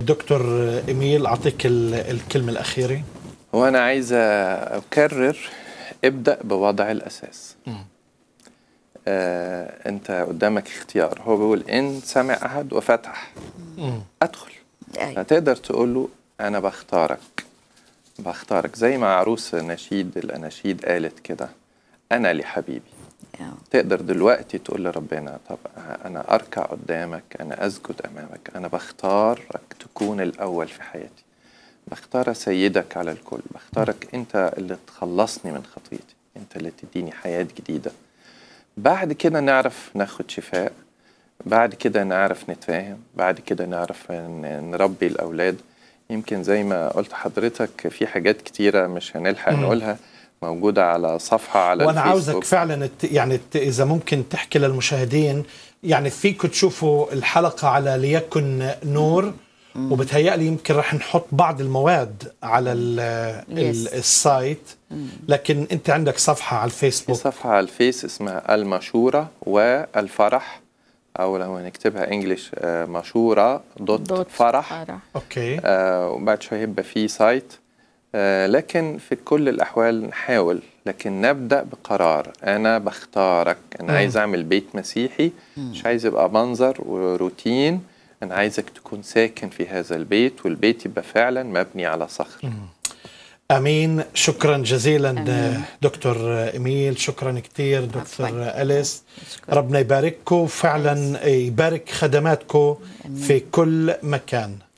دكتور إميل أعطيك الكلمة الأخيرة وأنا عايز أكرر ابدأ بوضع الأساس آه، أنت قدامك اختيار هو بيقول إن سمع أحد وفتح أدخل أيوة. هتقدر تقول له أنا بختارك بختارك زي ما عروس نشيد الأناشيد قالت كده أنا لحبيبي أوه. تقدر دلوقتي تقول لربنا طب انا اركع قدامك انا اسجد امامك انا بختارك تكون الأول في حياتي بختار سيدك على الكل بختارك أنت اللي تخلصني من خطيتي أنت اللي تديني حياة جديدة بعد كده نعرف ناخد شفاء بعد كده نعرف نتفاهم بعد كده نعرف نربي الأولاد يمكن زي ما قلت حضرتك في حاجات كتيرة مش هنلحق نقولها موجودة على صفحة على وأنا الفيسبوك. عاوزك فعلا يعني إذا ممكن تحكي للمشاهدين يعني فيكم تشوفوا الحلقة على ليكن نور وبتهيألي يمكن رح نحط بعض المواد على السايت لكن انت عندك صفحه على الفيسبوك صفحه على الفيس اسمها المشوره والفرح او لو نكتبها انجلش آه، مشوره دوت, دوت فرح. اوكي آه وبعد شوي هيبقى في سايت آه لكن في كل الاحوال نحاول لكن نبدا بقرار انا بختارك انا عايز اعمل بيت مسيحي مش عايز يبقى منظر وروتين أنا عايزك تكون ساكن في هذا البيت والبيت يبقى فعلا مبني على صخر امين شكرا جزيلا أمين. دكتور اميل شكرا كثير دكتور اليس ربنا يبارككم فعلا يبارك خدماتكم في كل مكان